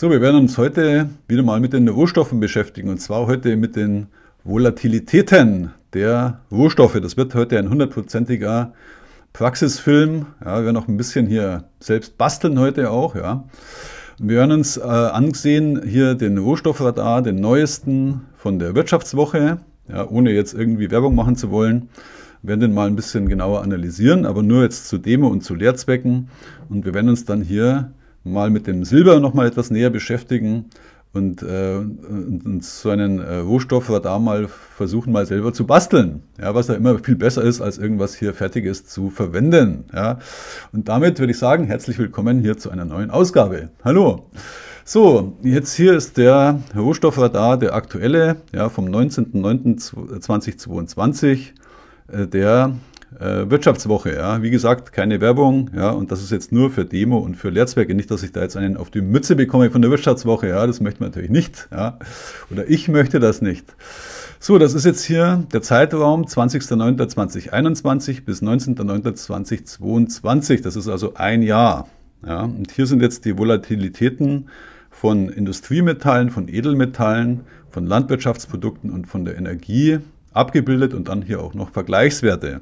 So, wir werden uns heute wieder mal mit den Rohstoffen beschäftigen und zwar heute mit den Volatilitäten der Rohstoffe. Das wird heute ein hundertprozentiger Praxisfilm. Ja, wir werden auch ein bisschen hier selbst basteln heute auch. Ja. Wir werden uns äh, ansehen hier den Rohstoffradar, den neuesten von der Wirtschaftswoche, ja, ohne jetzt irgendwie Werbung machen zu wollen. Wir werden den mal ein bisschen genauer analysieren, aber nur jetzt zu Demo und zu Lehrzwecken. Und wir werden uns dann hier mal mit dem Silber noch mal etwas näher beschäftigen und, äh, und, und so einen äh, Rohstoffradar mal versuchen, mal selber zu basteln. Ja, was ja immer viel besser ist, als irgendwas hier Fertiges zu verwenden. Ja. Und damit würde ich sagen, herzlich willkommen hier zu einer neuen Ausgabe. Hallo! So, jetzt hier ist der Rohstoffradar, der aktuelle, ja, vom 19.09.2022, äh, der äh, Wirtschaftswoche, ja. Wie gesagt, keine Werbung, ja, und das ist jetzt nur für Demo und für Lehrzwecke. Nicht, dass ich da jetzt einen auf die Mütze bekomme von der Wirtschaftswoche, ja, das möchte man natürlich nicht, ja. Oder ich möchte das nicht. So, das ist jetzt hier der Zeitraum 20.09.2021 bis 19.09.2022. Das ist also ein Jahr. Ja. Und hier sind jetzt die Volatilitäten von Industriemetallen, von Edelmetallen, von Landwirtschaftsprodukten und von der Energie abgebildet und dann hier auch noch Vergleichswerte.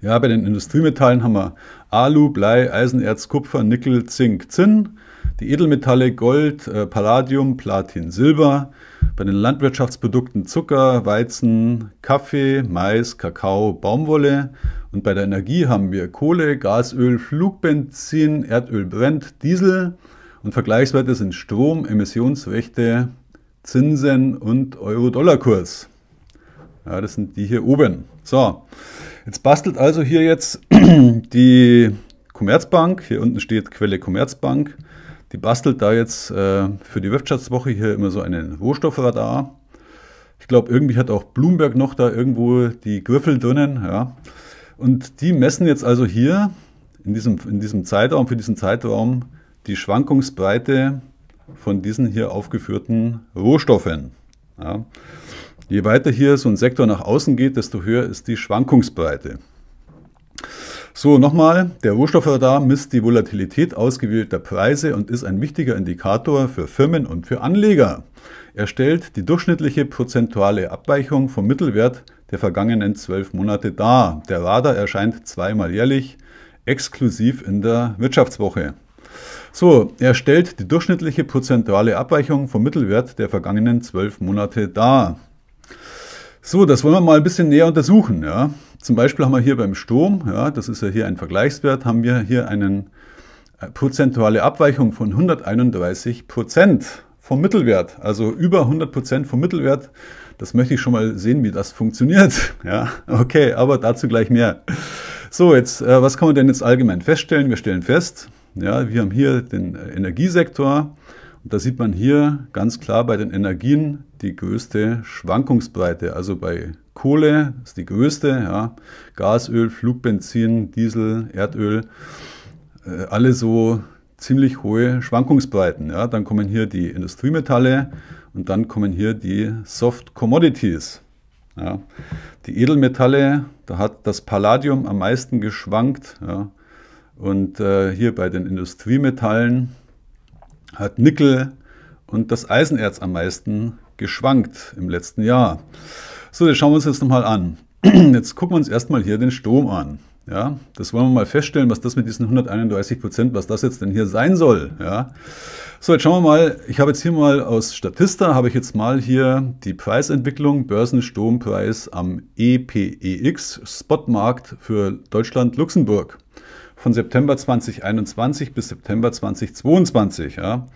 Ja, bei den Industriemetallen haben wir Alu, Blei, Eisenerz, Kupfer, Nickel, Zink, Zinn. Die Edelmetalle Gold, äh, Palladium, Platin, Silber. Bei den Landwirtschaftsprodukten Zucker, Weizen, Kaffee, Mais, Kakao, Baumwolle. Und bei der Energie haben wir Kohle, Gasöl, Flugbenzin, Erdöl brennt, Diesel. Und Vergleichswerte sind Strom, Emissionsrechte, Zinsen und Euro-Dollar-Kurs. Ja, das sind die hier oben. So, jetzt bastelt also hier jetzt die Commerzbank. Hier unten steht Quelle Commerzbank. Die bastelt da jetzt äh, für die Wirtschaftswoche hier immer so einen Rohstoffradar. Ich glaube, irgendwie hat auch Bloomberg noch da irgendwo die Griffel drinnen. Ja. Und die messen jetzt also hier in diesem, in diesem Zeitraum, für diesen Zeitraum, die Schwankungsbreite von diesen hier aufgeführten Rohstoffen. Ja. Je weiter hier so ein Sektor nach außen geht, desto höher ist die Schwankungsbreite. So, nochmal, der Rohstoffradar misst die Volatilität ausgewählter Preise und ist ein wichtiger Indikator für Firmen und für Anleger. Er stellt die durchschnittliche prozentuale Abweichung vom Mittelwert der vergangenen zwölf Monate dar. Der Radar erscheint zweimal jährlich, exklusiv in der Wirtschaftswoche. So, er stellt die durchschnittliche prozentuale Abweichung vom Mittelwert der vergangenen zwölf Monate dar. So, das wollen wir mal ein bisschen näher untersuchen. Ja. Zum Beispiel haben wir hier beim Sturm, ja, das ist ja hier ein Vergleichswert, haben wir hier eine äh, prozentuale Abweichung von 131 Prozent vom Mittelwert, also über 100 Prozent vom Mittelwert. Das möchte ich schon mal sehen, wie das funktioniert. Ja, okay, aber dazu gleich mehr. So, jetzt, äh, was kann man denn jetzt allgemein feststellen? Wir stellen fest, ja, wir haben hier den äh, Energiesektor. Und da sieht man hier ganz klar bei den Energien, die größte Schwankungsbreite. Also bei Kohle ist die größte, ja, Gasöl, Flugbenzin, Diesel, Erdöl, äh, alle so ziemlich hohe Schwankungsbreiten. Ja. Dann kommen hier die Industriemetalle und dann kommen hier die Soft Commodities. Ja. Die Edelmetalle, da hat das Palladium am meisten geschwankt. Ja. Und äh, hier bei den Industriemetallen hat Nickel und das Eisenerz am meisten geschwankt im letzten Jahr. So, jetzt schauen wir uns jetzt nochmal an. Jetzt gucken wir uns erstmal hier den Sturm an. Ja, das wollen wir mal feststellen, was das mit diesen 131 Prozent, was das jetzt denn hier sein soll. Ja. So, jetzt schauen wir mal. Ich habe jetzt hier mal aus Statista, habe ich jetzt mal hier die Preisentwicklung, Börsensturmpreis am EPEX, Spotmarkt für Deutschland-Luxemburg von September 2021 bis September 2022. Ja.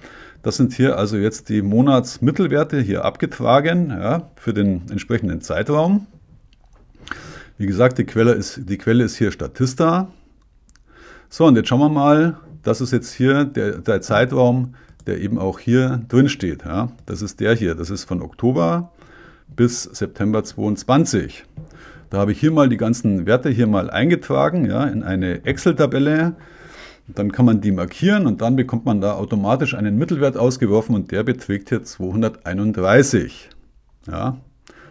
Das sind hier also jetzt die Monatsmittelwerte hier abgetragen ja, für den entsprechenden Zeitraum. Wie gesagt, die Quelle, ist, die Quelle ist hier Statista. So, und jetzt schauen wir mal, das ist jetzt hier der, der Zeitraum, der eben auch hier drin steht. Ja. Das ist der hier, das ist von Oktober bis September 22. Da habe ich hier mal die ganzen Werte hier mal eingetragen ja, in eine Excel-Tabelle. Und dann kann man die markieren und dann bekommt man da automatisch einen Mittelwert ausgeworfen und der beträgt hier 231. Ja,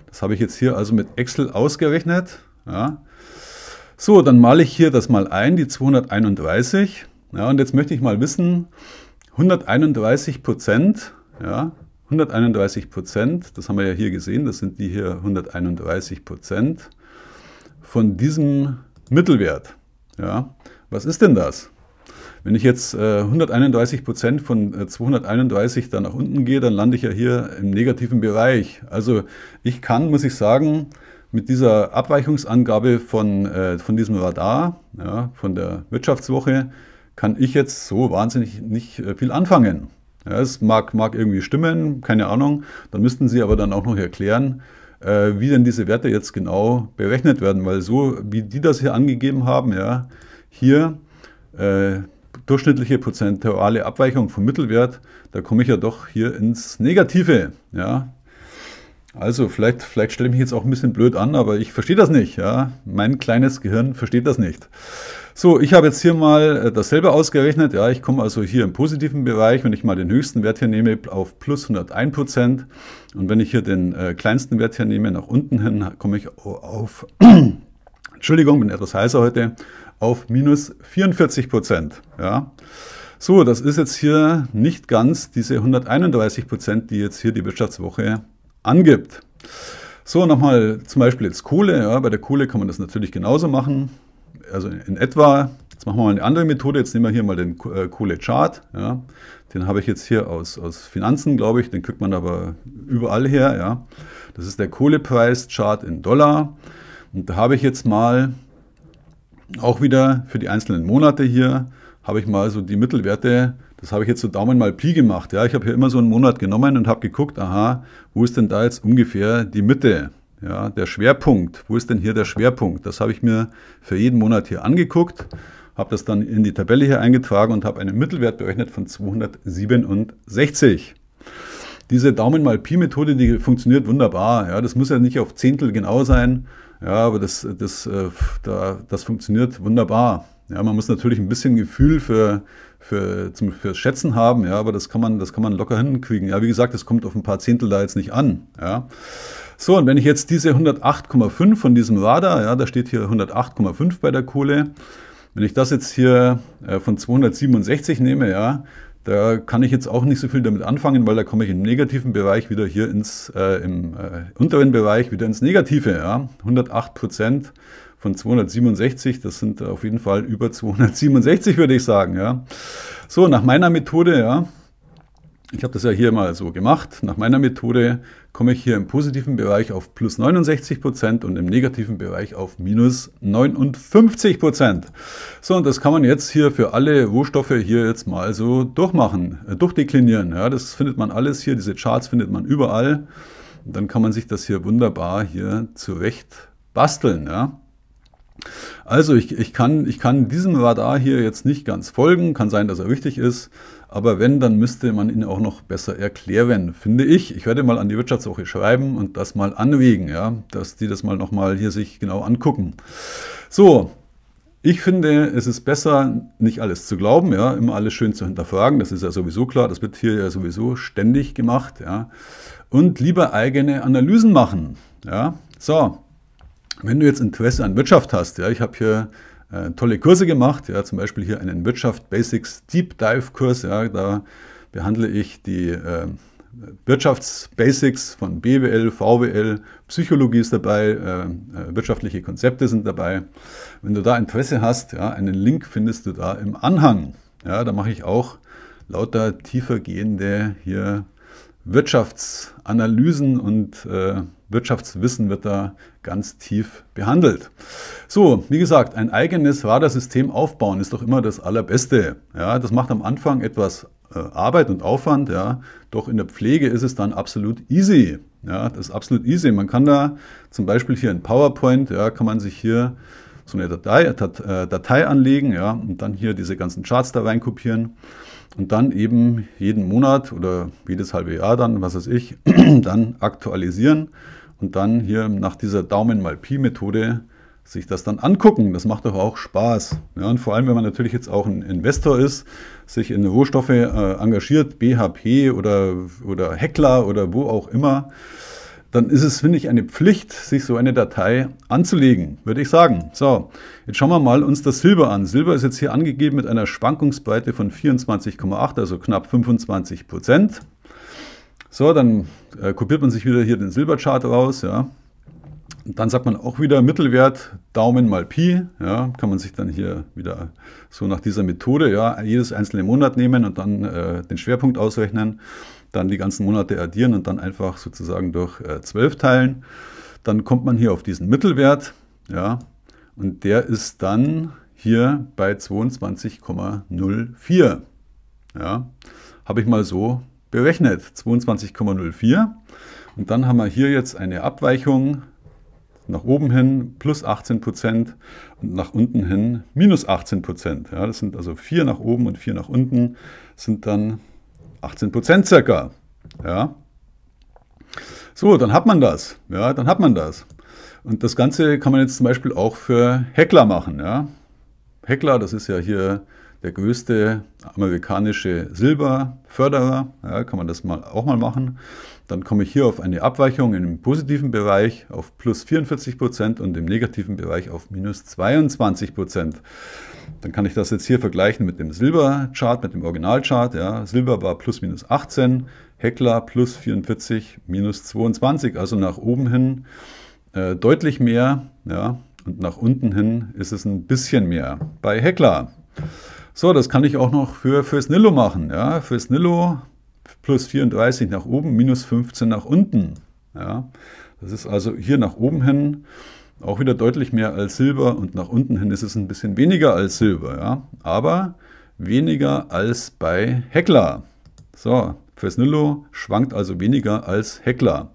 das habe ich jetzt hier also mit Excel ausgerechnet. Ja. So, dann male ich hier das mal ein, die 231. Ja, und jetzt möchte ich mal wissen, 131 Prozent, ja, 131 Prozent, das haben wir ja hier gesehen, das sind die hier 131 Prozent von diesem Mittelwert. Ja, was ist denn das? Wenn ich jetzt äh, 131 Prozent von äh, 231 da nach unten gehe, dann lande ich ja hier im negativen Bereich. Also ich kann, muss ich sagen, mit dieser Abweichungsangabe von, äh, von diesem Radar, ja, von der Wirtschaftswoche, kann ich jetzt so wahnsinnig nicht äh, viel anfangen. Ja, es mag, mag irgendwie stimmen, keine Ahnung. Dann müssten Sie aber dann auch noch erklären, äh, wie denn diese Werte jetzt genau berechnet werden, weil so wie die das hier angegeben haben, ja, hier äh, durchschnittliche prozentuale Abweichung vom Mittelwert, da komme ich ja doch hier ins Negative. Ja. Also vielleicht, vielleicht stelle ich mich jetzt auch ein bisschen blöd an, aber ich verstehe das nicht. Ja. Mein kleines Gehirn versteht das nicht. So, ich habe jetzt hier mal äh, dasselbe ausgerechnet. Ja, ich komme also hier im positiven Bereich, wenn ich mal den höchsten Wert hier nehme, auf plus 101 Und wenn ich hier den äh, kleinsten Wert hier nehme, nach unten hin, komme ich auf Entschuldigung, bin etwas heißer heute, auf minus 44 Prozent. Ja. So, das ist jetzt hier nicht ganz diese 131 Prozent, die jetzt hier die Wirtschaftswoche angibt. So, nochmal zum Beispiel jetzt Kohle. Ja, bei der Kohle kann man das natürlich genauso machen. Also in etwa, jetzt machen wir mal eine andere Methode. Jetzt nehmen wir hier mal den äh, Kohle-Chart. Ja. Den habe ich jetzt hier aus, aus Finanzen, glaube ich. Den kriegt man aber überall her. Ja. Das ist der Kohlepreis-Chart in Dollar. Und da habe ich jetzt mal auch wieder für die einzelnen Monate hier habe ich mal so die Mittelwerte, das habe ich jetzt so Daumen mal Pi gemacht. Ja, ich habe hier immer so einen Monat genommen und habe geguckt, aha, wo ist denn da jetzt ungefähr die Mitte? Ja, der Schwerpunkt, wo ist denn hier der Schwerpunkt? Das habe ich mir für jeden Monat hier angeguckt, habe das dann in die Tabelle hier eingetragen und habe einen Mittelwert berechnet von 267 diese Daumen mal Pi-Methode, die funktioniert wunderbar. Ja, das muss ja nicht auf Zehntel genau sein, ja, aber das, das, äh, das funktioniert wunderbar. Ja, man muss natürlich ein bisschen Gefühl für, für, zum, für Schätzen haben, ja, aber das kann man, das kann man locker hinkriegen. Ja, wie gesagt, das kommt auf ein paar Zehntel da jetzt nicht an. Ja. So, und wenn ich jetzt diese 108,5 von diesem Radar, ja, da steht hier 108,5 bei der Kohle, wenn ich das jetzt hier äh, von 267 nehme, ja, da kann ich jetzt auch nicht so viel damit anfangen, weil da komme ich im negativen Bereich wieder hier ins, äh, im äh, unteren Bereich wieder ins Negative. Ja? 108 Prozent von 267, das sind auf jeden Fall über 267, würde ich sagen. Ja? So, nach meiner Methode, ja, ich habe das ja hier mal so gemacht. Nach meiner Methode komme ich hier im positiven Bereich auf plus 69% und im negativen Bereich auf minus 59%. So, und das kann man jetzt hier für alle Rohstoffe hier jetzt mal so durchmachen, äh, durchdeklinieren. Ja, das findet man alles hier, diese Charts findet man überall. Und dann kann man sich das hier wunderbar hier zurecht basteln. Ja. Also ich, ich, kann, ich kann diesem Radar hier jetzt nicht ganz folgen, kann sein, dass er richtig ist. Aber wenn, dann müsste man ihn auch noch besser erklären, finde ich. Ich werde mal an die Wirtschaftswoche schreiben und das mal anwägen, ja, dass die das mal nochmal hier sich genau angucken. So, ich finde, es ist besser, nicht alles zu glauben, ja, immer alles schön zu hinterfragen, das ist ja sowieso klar, das wird hier ja sowieso ständig gemacht, ja. Und lieber eigene Analysen machen, ja. So, wenn du jetzt Interesse an Wirtschaft hast, ja, ich habe hier äh, tolle Kurse gemacht, ja, zum Beispiel hier einen Wirtschaft Basics Deep Dive Kurs, ja, da behandle ich die äh, Wirtschaftsbasics von BWL, VWL, Psychologie ist dabei, äh, äh, wirtschaftliche Konzepte sind dabei. Wenn du da Interesse hast, ja, einen Link findest du da im Anhang. Ja, da mache ich auch lauter tiefergehende hier Wirtschaftsanalysen und äh, Wirtschaftswissen wird da ganz tief behandelt. So, wie gesagt, ein eigenes Radarsystem aufbauen ist doch immer das Allerbeste. Ja, das macht am Anfang etwas äh, Arbeit und Aufwand, ja, doch in der Pflege ist es dann absolut easy. Ja, das ist absolut easy. Man kann da zum Beispiel hier in PowerPoint, ja, kann man sich hier so eine Datei, äh, äh, Datei anlegen, ja, und dann hier diese ganzen Charts da reinkopieren und dann eben jeden Monat oder jedes halbe Jahr dann, was weiß ich, dann aktualisieren und dann hier nach dieser Daumen mal Pi Methode sich das dann angucken. Das macht doch auch Spaß. Ja, und vor allem, wenn man natürlich jetzt auch ein Investor ist, sich in Rohstoffe äh, engagiert, BHP oder, oder Heckler oder wo auch immer, dann ist es, finde ich, eine Pflicht, sich so eine Datei anzulegen, würde ich sagen. So, jetzt schauen wir mal uns das Silber an. Silber ist jetzt hier angegeben mit einer Schwankungsbreite von 24,8, also knapp 25 Prozent. So, dann äh, kopiert man sich wieder hier den Silberchart raus, ja. dann sagt man auch wieder Mittelwert Daumen mal Pi, ja, kann man sich dann hier wieder so nach dieser Methode, ja, jedes einzelne Monat nehmen und dann äh, den Schwerpunkt ausrechnen dann die ganzen Monate addieren und dann einfach sozusagen durch äh, 12 teilen. Dann kommt man hier auf diesen Mittelwert, ja, und der ist dann hier bei 22,04. Ja, habe ich mal so berechnet, 22,04. Und dann haben wir hier jetzt eine Abweichung nach oben hin plus 18 und nach unten hin minus 18 Ja, das sind also 4 nach oben und 4 nach unten, sind dann 18 Prozent circa. Ja. So, dann hat man das. Ja, dann hat man das. Und das Ganze kann man jetzt zum Beispiel auch für Heckler machen. Ja. Heckler, das ist ja hier der größte amerikanische Silberförderer. Ja, kann man das mal, auch mal machen. Dann komme ich hier auf eine Abweichung im positiven Bereich auf plus 44 Prozent und im negativen Bereich auf minus 22 Prozent. Dann kann ich das jetzt hier vergleichen mit dem Silberchart, mit dem Originalchart. Ja. Silber war plus minus 18, Heckler plus 44, minus 22. Also nach oben hin äh, deutlich mehr ja. und nach unten hin ist es ein bisschen mehr bei Heckler. So, das kann ich auch noch für, fürs Nilo machen. Ja? Fürs Nilo plus 34 nach oben, minus 15 nach unten. Ja? Das ist also hier nach oben hin auch wieder deutlich mehr als Silber und nach unten hin ist es ein bisschen weniger als Silber. Ja? Aber weniger als bei Heckler. So, fürs Nilo schwankt also weniger als Heckler.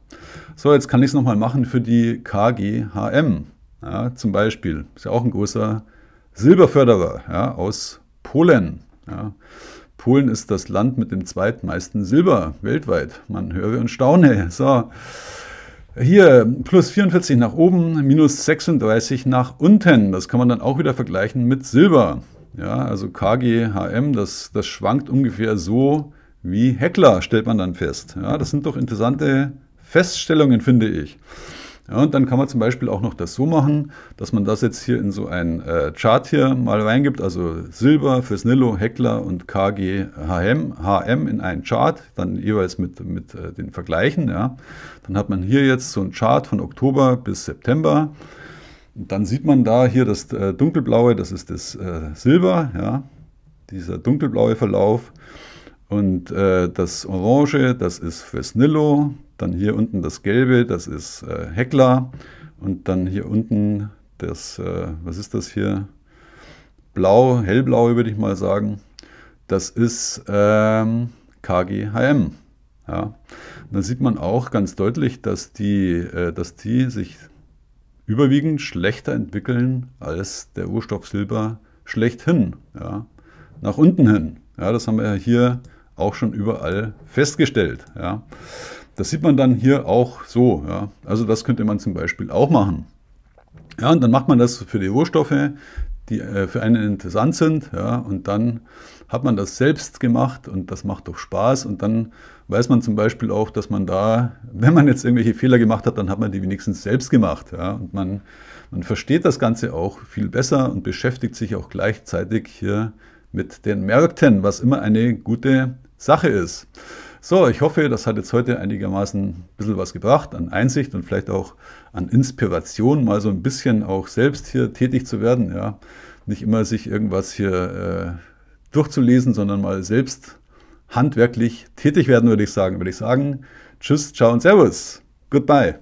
So, jetzt kann ich es nochmal machen für die KGHM. Ja, zum Beispiel, ist ja auch ein großer Silberförderer ja, aus Polen. Ja. Polen ist das Land mit dem zweitmeisten Silber weltweit. Man höre und staune. So. Hier plus 44 nach oben, minus 36 nach unten. Das kann man dann auch wieder vergleichen mit Silber. Ja, also KGHM, das, das schwankt ungefähr so wie Heckler, stellt man dann fest. Ja, das sind doch interessante Feststellungen, finde ich. Ja, und dann kann man zum Beispiel auch noch das so machen, dass man das jetzt hier in so ein äh, Chart hier mal reingibt, also Silber, Fresnillo, Heckler und KG HM, HM in einen Chart, dann jeweils mit, mit äh, den Vergleichen. Ja. Dann hat man hier jetzt so einen Chart von Oktober bis September. Und dann sieht man da hier das äh, dunkelblaue, das ist das äh, Silber, ja, dieser dunkelblaue Verlauf. Und äh, das Orange, das ist Fresnillo, dann hier unten das Gelbe, das ist äh, Heckler. Und dann hier unten das, äh, was ist das hier? Blau, hellblau würde ich mal sagen. Das ist ähm, KGHM. Ja. Und sieht man auch ganz deutlich, dass die, äh, dass die sich überwiegend schlechter entwickeln als der Urstoff Silber schlechthin, ja, nach unten hin. Ja, das haben wir hier auch schon überall festgestellt. Ja. Das sieht man dann hier auch so. Ja. Also das könnte man zum Beispiel auch machen. Ja, und dann macht man das für die Rohstoffe, die äh, für einen interessant sind. Ja, und dann hat man das selbst gemacht und das macht doch Spaß. Und dann weiß man zum Beispiel auch, dass man da, wenn man jetzt irgendwelche Fehler gemacht hat, dann hat man die wenigstens selbst gemacht. Ja, und man, man versteht das Ganze auch viel besser und beschäftigt sich auch gleichzeitig hier mit den Märkten, was immer eine gute Sache ist. So, ich hoffe, das hat jetzt heute einigermaßen ein bisschen was gebracht an Einsicht und vielleicht auch an Inspiration, mal so ein bisschen auch selbst hier tätig zu werden. Ja. Nicht immer sich irgendwas hier äh, durchzulesen, sondern mal selbst handwerklich tätig werden, würde ich sagen. Würde ich sagen, tschüss, ciao und servus. Goodbye.